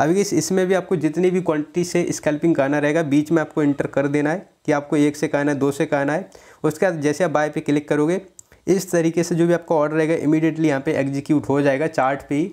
अभी इस इसमें भी आपको जितनी भी क्वांटिटी से स्कैल्पिंग करना रहेगा बीच में आपको इंटर कर देना है कि आपको एक से कहना है दो से कहना है उसके बाद जैसे आप बाय पे क्लिक करोगे इस तरीके से जो भी आपका ऑर्डर रहेगा इमीडिएटली यहाँ पे एग्जीक्यूट हो जाएगा चार्ट पे ही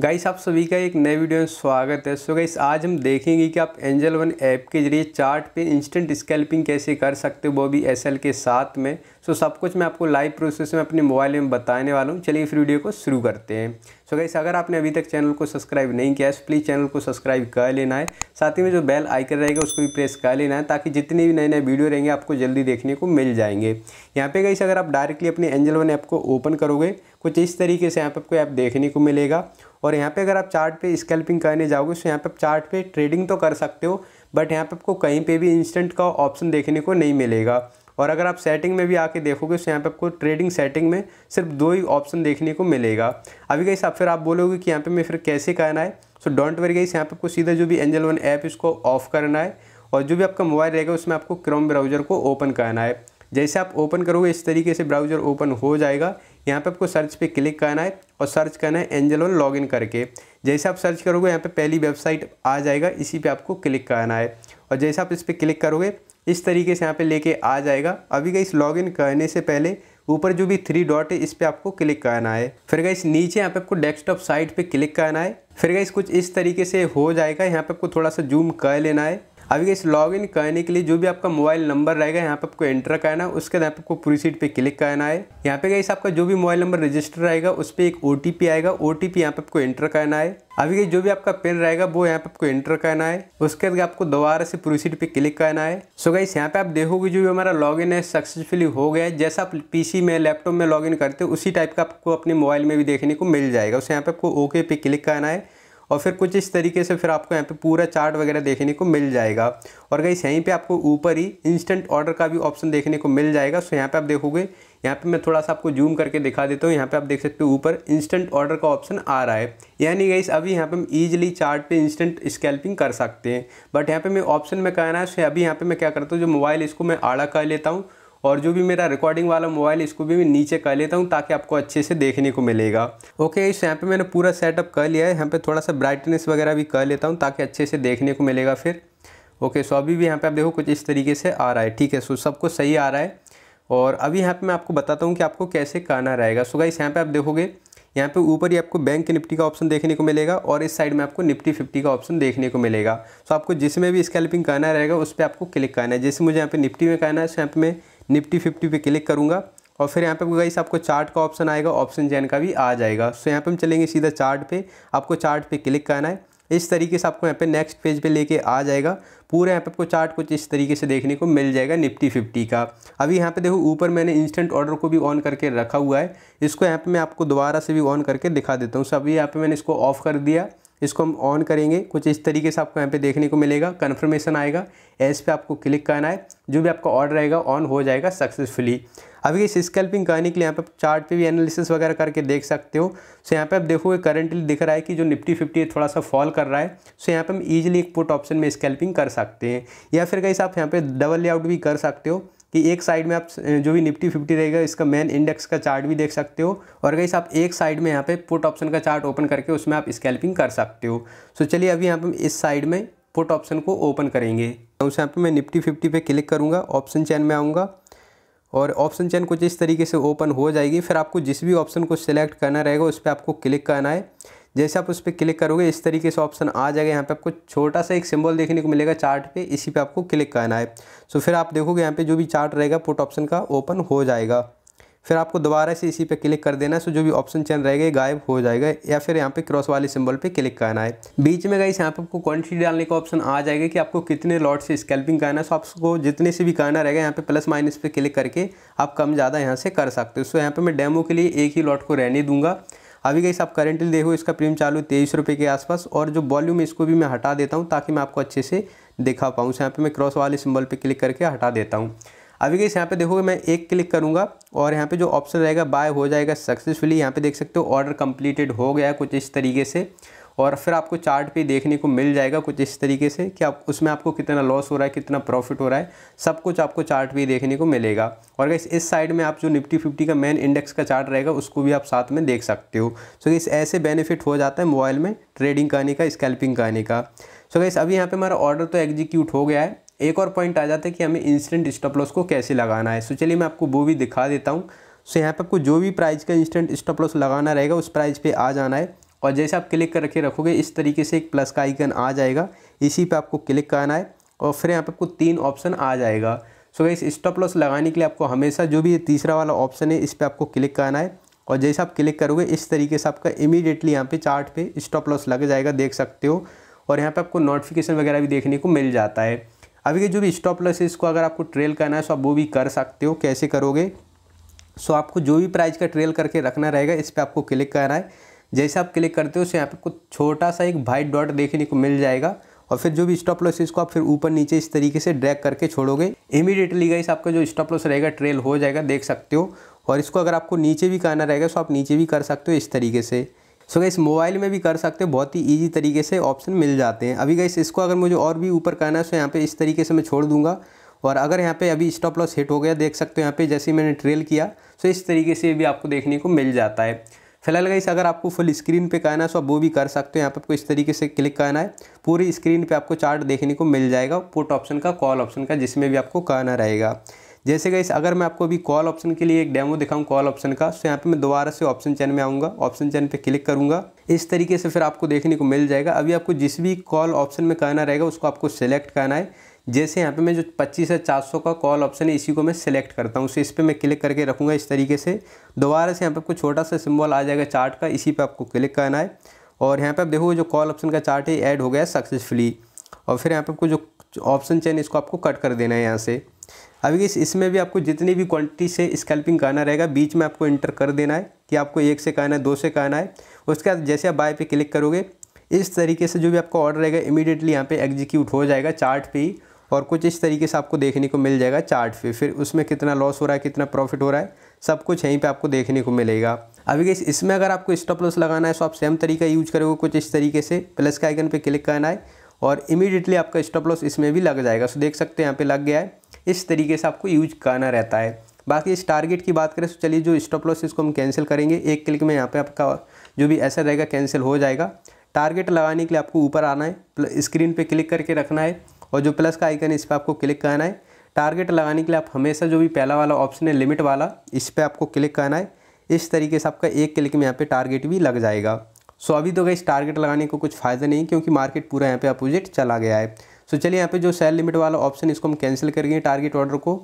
गाइस आप सभी का एक नए वीडियो में स्वागत है सो गाइस आज हम देखेंगे कि आप एंजल वन ऐप के जरिए चार्ट पे इंस्टेंट स्कैल्पिंग कैसे कर सकते हो वो भी एसएल के साथ में सो तो सब कुछ मैं आपको लाइव प्रोसेस में अपने मोबाइल में बताने वाला हूँ चलिए इस वीडियो को शुरू करते हैं सो so, गाइस अगर आपने अभी तक चैनल को सब्सक्राइब नहीं किया है प्लीज़ तो चैनल को सब्सक्राइब कर लेना है साथ ही में जो बेल आइकन रहेगा उसको भी प्रेस कर लेना है ताकि जितने भी नए नए वीडियो रहेंगे आपको जल्दी देखने को मिल जाएंगे यहाँ पे गाइस अगर आप डायरेक्टली अपने एंजल वन ऐप को ओपन करोगे कुछ इस तरीके से यहाँ पर आपको ऐप देखने को मिलेगा और यहाँ पे अगर आप चार्ट पे स्कैल्पिंग करने जाओगे तो यहाँ पर आप चार्ट पे ट्रेडिंग तो कर सकते हो बट यहाँ पर आपको कहीं पे भी इंस्टेंट का ऑप्शन देखने को नहीं मिलेगा और अगर आप सेटिंग में भी आके देखोगे तो यहाँ पे आपको ट्रेडिंग सेटिंग में सिर्फ दो ही ऑप्शन देखने को मिलेगा अभी कहीं साहब फिर आप बोलोगे कि यहाँ पे मैं फिर कैसे करना है सो डोंट वेरी गई यहाँ पे आपको सीधा जो भी एंजल वन ऐप इसको ऑफ करना है और जो भी आपका मोबाइल रहेगा उसमें आपको क्रोम ब्राउज़र को ओपन करना है जैसे आप ओपन करोगे इस तरीके से ब्राउज़र ओपन हो जाएगा यहाँ पे आपको सर्च पे क्लिक करना है और सर्च करना है एंजल वन लॉग करके जैसे आप सर्च करोगे यहाँ पे पहली वेबसाइट आ जाएगा इसी पे आपको क्लिक करना है और जैसे आप इस पर क्लिक करोगे इस तरीके से यहाँ पे लेके आ जाएगा अभी गई लॉगिन करने से पहले ऊपर जो भी थ्री डॉट है इस पर आपको क्लिक करना है फिर गई नीचे यहाँ पे आपको डेस्कटॉप साइट पे क्लिक करना है फिर गई कुछ इस तरीके से हो जाएगा यहाँ पे आपको थोड़ा सा जूम कर लेना है अभी इस इन करने के लिए जो भी आपका मोबाइल नंबर रहेगा यहाँ पे आपको एंटर करना है उसके बाद आपको पूरी सीट पे क्लिक करना है यहाँ पे गैस आपका जो भी मोबाइल नंबर रजिस्टर रहेगा उस पर एक ओ आएगा ओ टी पी यहाँ पे आपको एंटर करना है अभी जो भी आपका पेन रहेगा वो यहाँ पे आपको एंटर करना है उसके बाद आपको दोबारा से प्रोसीड पे क्लिक करना है सो गाइस यहाँ पे आप देखोगे जो भी हमारा लॉगिन है सक्सेसफुली हो गया है जैसा आप पीसी में लैपटॉप में लॉगिन करते हो उसी टाइप का आपको अपने मोबाइल में भी देखने को मिल जाएगा उसे यहाँ पे आपको ओके पे क्लिक करना है और फिर कुछ इस तरीके से फिर आपको यहाँ पे पूरा चार्ट वगैरह देखने को मिल जाएगा और गई यहीं पे आपको ऊपर ही इंस्टेंट ऑर्डर का भी ऑप्शन देखने को मिल जाएगा सो यहाँ पे आप देखोगे यहाँ पे मैं थोड़ा सा आपको जूम करके दिखा देता हूँ यहाँ पे आप देख सकते हो ऊपर इंस्टेंट ऑर्डर का ऑप्शन आ रहा है यानी गई अभी यहाँ पे हम ईजिली चार्ट पे इंस्टेंट स्कैल्पिंग कर सकते हैं बट यहाँ पे मैं ऑप्शन में कहना है अभी यहाँ पे मैं क्या करता हूँ जो मोबाइल इसको मैं आड़ा कर लेता हूँ और जो भी मेरा रिकॉर्डिंग वाला मोबाइल इसको भी मैं नीचे कर लेता हूँ ताकि आपको अच्छे से देखने को मिलेगा ओके इस यहाँ पे मैंने पूरा सेटअप कर लिया है यहाँ पे थोड़ा सा ब्राइटनेस वगैरह भी कर लेता हूँ ताकि अच्छे से देखने को मिलेगा फिर ओके सो अभी भी यहाँ पे आप देखो कुछ इस तरीके से आ रहा है ठीक है सो सब कुछ सही आ रहा है और अभी यहाँ पर मैं आपको बताता हूँ कि आपको कैसे करना रहेगा सो इस यहाँ आप देखोगे यहाँ पे ऊपर ही आपको बैंक निफ्टी का ऑप्शन देखने को मिलेगा और इस साइड में आपको निफ्टी फिफ्टी का ऑप्शन देखने को मिलेगा सो आपको जिसमें भी स्कैल्पिंग करना रहेगा उस पर आपको क्लिक करना है जैसे मुझे यहाँ पे निफ्टी में करना है सो यहाँ पे मैं निफ्टी फिफ्टी पे क्लिक करूँगा और फिर यहाँ पे गाइस आपको चार्ट का ऑप्शन आएगा ऑप्शन जैन का भी आ जाएगा सो यहाँ पे हम चलेंगे सीधा चार्ट पे आपको चार्ट पे क्लिक करना है इस तरीके से आपको यहाँ पे नेक्स्ट पेज पे लेके आ जाएगा पूरा यहाँ पे आपको चार्ट कुछ इस तरीके से देखने को मिल जाएगा निफ्टी फिफ्टी का अभी यहाँ पे देखो ऊपर मैंने इंस्टेंट ऑर्डर को भी ऑन करके रखा हुआ है इसको यहाँ पे मैं आपको दोबारा से भी ऑन करके दिखा देता हूँ सो अभी यहाँ पे मैंने इसको ऑफ कर दिया इसको हम ऑन करेंगे कुछ इस तरीके से आपको यहाँ पे देखने को मिलेगा कन्फर्मेशन आएगा एस पे आपको क्लिक करना है जो भी आपका ऑर्डर आएगा ऑन हो जाएगा सक्सेसफुली अभी इस स्कैल्पिंग करने के लिए यहाँ पे चार्ट पे भी एनालिसिस वगैरह करके देख सकते हो सो यहाँ पे आप देखोगे करंटली दिख रहा है कि जो निफ्टी फिफ्टी थोड़ा सा फॉल कर रहा है सो यहाँ पे हम ईजिली एक पुट ऑप्शन में स्कैल्पिंग कर सकते हैं या फिर कहीं आप यहाँ पे डबल लेआउट भी कर सकते हो कि एक साइड में आप जो भी निफ्टी फिफ्टी रहेगा इसका मेन इंडेक्स का चार्ट भी देख सकते हो और अगर आप एक साइड में यहाँ पे पुट ऑप्शन का चार्ट ओपन करके उसमें आप स्कैल्पिंग कर सकते हो सो चलिए अभी यहाँ पे इस साइड में पुट ऑप्शन को ओपन करेंगे तो उस यहाँ पर मैं निफ्टी फिफ्टी पे क्लिक करूँगा ऑप्शन चैन में आऊँगा और ऑप्शन चैन कुछ इस तरीके से ओपन हो जाएगी फिर आपको जिस भी ऑप्शन को सिलेक्ट करना रहेगा उस पर आपको क्लिक करना है जैसे आप उस पर क्लिक करोगे इस तरीके से ऑप्शन आ जाएगा यहाँ पे आपको छोटा सा एक सिंबल देखने को मिलेगा चार्ट पे इसी पे आपको क्लिक करना है सो फिर आप देखोगे यहाँ पे जो भी चार्ट रहेगा पुट ऑप्शन का ओपन हो जाएगा फिर आपको दोबारा से इसी पे क्लिक कर देना है सो जो भी ऑप्शन चैन रहेगा गायब हो जाएगा या फिर यहाँ पे क्रॉस वाले सिंबल पे क्लिक करना है बीच में गई यहाँ पे आपको क्वांटिटी डालने का ऑप्शन आ जाएगा कि आपको कितने लॉट से स्कैल्पिंग करना है सो आपको जितने से भी करना रहेगा यहाँ पे प्लस माइनस पे क्लिक करके आप कम ज़्यादा यहाँ से कर सकते हो सो यहाँ पर मैं डेमो के लिए एक ही लॉट को रहने दूंगा अभी गई आप करेंटली देखो इसका प्रीम चालू तेईस रुपये के आसपास और जो वॉल्यूम है इसको भी मैं हटा देता हूँ ताकि मैं आपको अच्छे से दिखा पाऊँ यहाँ पर मैं क्रॉस वाले सिम्बल पर क्लिक करके हटा देता हूँ अभी गई यहाँ पे देखोगे मैं एक क्लिक करूँगा और यहाँ पे जो ऑप्शन रहेगा बाय हो जाएगा सक्सेसफुली यहाँ पे देख सकते हो ऑर्डर कंप्लीटेड हो गया कुछ इस तरीके से और फिर आपको चार्ट पे देखने को मिल जाएगा कुछ इस तरीके से कि आप उसमें आपको कितना लॉस हो रहा है कितना प्रॉफिट हो रहा है सब कुछ आपको चार्ट पे देखने को मिलेगा और गैस इस साइड में आप जो निफ्टी फिफ्टी का मेन इंडेक्स का चार्ट रहेगा उसको भी आप साथ में देख सकते हो सो गैस ऐसे बेनिफिट हो जाता है मोबाइल में ट्रेडिंग करने का स्कैल्पिंग करने का सो गैस अभी यहाँ पर हमारा ऑर्डर तो एग्जीक्यूट हो गया है एक और पॉइंट आ जाता है कि हमें इंस्टेंट स्टॉप लॉस को कैसे लगाना है सो चलिए मैं आपको वो भी दिखा देता हूँ सो यहाँ पर आपको जो भी प्राइस का इंस्टेंट स्टॉप लॉस लगाना रहेगा उस प्राइस पे आ जाना है और जैसे आप क्लिक कर रखे रखोगे इस तरीके से एक प्लस का आइकन आ जाएगा इसी पे आपको क्लिक करना है और फिर यहाँ पे आपको तीन ऑप्शन आ जाएगा सो गई स्टॉप लॉस लगाने के लिए आपको हमेशा जो भी तीसरा वाला ऑप्शन है इस पर आपको क्लिक करना है और जैसे आप क्लिक करोगे इस तरीके से आपका इमीडिएटली यहाँ पे चार्ट पे स्टॉप लॉस लग जाएगा देख सकते हो और यहाँ पे आपको नोटिफिकेशन वगैरह भी देखने को मिल जाता है अभी के जो भी स्टॉप लॉस है इसको अगर आपको ट्रेल करना है सो तो आप वो भी कर सकते हो कैसे करोगे सो आपको जो भी प्राइस का ट्रेल करके रखना रहेगा इस पर आपको क्लिक करना है जैसे आप क्लिक करते हो उसे यहाँ पे कुछ छोटा सा एक वाइट डॉट देखने को मिल जाएगा और फिर जो भी स्टॉप लॉस इसको आप फिर ऊपर नीचे इस तरीके से ड्रैग करके छोड़ोगे इमीडिएटली गाइस आपका जो स्टॉप लॉस रहेगा ट्रेल हो जाएगा देख सकते हो और इसको अगर आपको नीचे भी करना रहेगा तो आप नीचे भी कर सकते हो इस तरीके से सो so गाइस मोबाइल में भी कर सकते हो बहुत ही ईजी तरीके से ऑप्शन मिल जाते हैं अभी गाइस इसको अगर मुझे और भी ऊपर करना है तो यहाँ पर इस तरीके से मैं छोड़ दूंगा और अगर यहाँ पे अभी स्टॉप लॉस हिट हो गया देख सकते हो यहाँ पे जैसे मैंने ट्रेल किया तो इस तरीके से भी आपको देखने को मिल जाता है फिलहाल गई अगर आपको फुल स्क्रीन पे कहना है तो आप वो भी कर सकते हो यहाँ पर आपको इस तरीके से क्लिक करना है पूरी स्क्रीन पे आपको चार्ट देखने को मिल जाएगा पुट ऑप्शन का कॉल ऑप्शन का जिसमें भी आपको कहना रहेगा जैसे गई अगर मैं आपको अभी कॉल ऑप्शन के लिए एक डेमो दिखाऊँ कॉल ऑप्शन का तो यहाँ पर मैं दोबारा से ऑप्शन चैन में आऊँगा ऑप्शन चैन पर क्लिक करूँगा इस तरीके से फिर आपको देखने को मिल जाएगा अभी आपको जिस भी कॉल ऑप्शन में कहना रहेगा उसको आपको सेलेक्ट करना है जैसे यहाँ पे मैं जो 25 है 400 का कॉल ऑप्शन है इसी को मैं सिलेक्ट करता हूँ उसे इस पर मैं क्लिक करके रखूँगा इस तरीके से दोबारा से यहाँ पे आपको छोटा सा सिंबल आ जाएगा चार्ट का इसी पे आपको क्लिक करना है और यहाँ पे आप देखो जो कॉल ऑप्शन का चार्ट है ऐड हो गया सक्सेसफुली और फिर यहाँ पर आपको जो ऑप्शन चेन इसको आपको कट कर देना है यहाँ से अभी इस इसमें भी आपको जितनी भी क्वांटिटी से स्कैल्पिंग करना रहेगा बीच में आपको इंटर कर देना है कि आपको एक से कहना है दो से कहना है उसके बाद जैसे आप बाय पे क्लिक करोगे इस तरीके से जो भी आपका ऑर्डर रहेगा इमीडिएटली यहाँ पे एग्जीक्यूट हो जाएगा चार्ट पे ही और कुछ इस तरीके से आपको देखने को मिल जाएगा चार्ट पे फिर उसमें कितना लॉस हो रहा है कितना प्रॉफिट हो रहा है सब कुछ यहीं पे आपको देखने को मिलेगा अभी गई इसमें अगर आपको स्टॉप लॉस लगाना है तो आप सेम तरीका यूज करोगे कुछ इस तरीके से प्लस के आइकन पर क्लिक करना है और इमीडिएटली आपका स्टॉप लॉस इसमें भी लग जाएगा सो देख सकते हैं यहाँ पर लग गया है इस तरीके से आपको यूज करना रहता है बाकी इस टारगेट की बात करें तो चलिए जो स्टॉप लॉस इसको हम कैंसिल करेंगे एक क्लिक में यहाँ पर आपका जो भी ऐसा रहेगा कैंसिल हो जाएगा टारगेट लगाने के लिए आपको ऊपर आना है स्क्रीन पे क्लिक करके रखना है और जो प्लस का आइकन है इस पर आपको क्लिक करना है टारगेट लगाने के लिए आप हमेशा जो भी पहला वाला ऑप्शन है लिमिट वाला इस पर आपको क्लिक करना है इस तरीके से आपका एक क्लिक में यहाँ पे टारगेट भी लग जाएगा सो अभी तो गई टारगेट लगाने को कुछ फ़ायदा नहीं क्योंकि मार्केट पूरा यहाँ पे अपोजिट चला गया है सो चलिए यहाँ पे जो सेल लिमिट वाला ऑप्शन इसको हम कैंसिल करेंगे टारगेट ऑर्डर को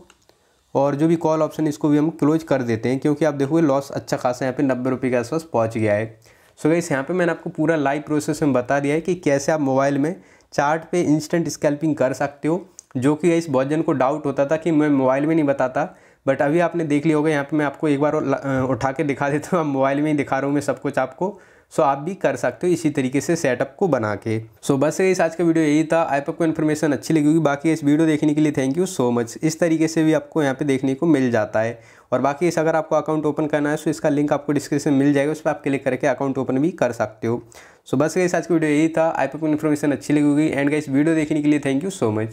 और जो भी कॉल ऑप्शन इसको भी हम क्लोज कर देते हैं क्योंकि आप देखोगे लॉस अच्छा खासा यहाँ पर नब्बे रुपये के आसपास पहुँच गया है सो गई यहाँ पे मैंने आपको पूरा लाइव प्रोसेस में बता दिया है कि कैसे आप मोबाइल में चार्ट पे इंस्टेंट स्कैल्पिंग कर सकते हो जो कि इस बहुत जन को डाउट होता था कि मैं मोबाइल में नहीं बताता बट अभी आपने देख लिया होगा यहाँ पे मैं आपको एक बार उठा के दिखा देता हूँ आप मोबाइल में ही दिखा रहा हूँ मैं सब कुछ आपको सो आप भी कर सकते हो इसी तरीके से सेटअप को बना के सो बस इस आज का वीडियो यही था आप आपको इन्फॉर्मेशन अच्छी लगी होगी बाकी इस वीडियो देखने के लिए थैंक यू सो मच इस तरीके से भी आपको यहाँ पे देखने को मिल जाता है और बाकी इस अगर आपको अकाउंट ओपन करना है तो इसका लिंक आपको डिस्क्रिप्शन मिल जाएगा उस पर आप क्लिक करके अकाउंट ओपन भी कर सकते हो सो बस इस आज का वीडियो यही था आप आपको इन्फॉर्मेशन अच्छी लगी होगी एंड इस वीडियो देखने के लिए थैंक यू सो मच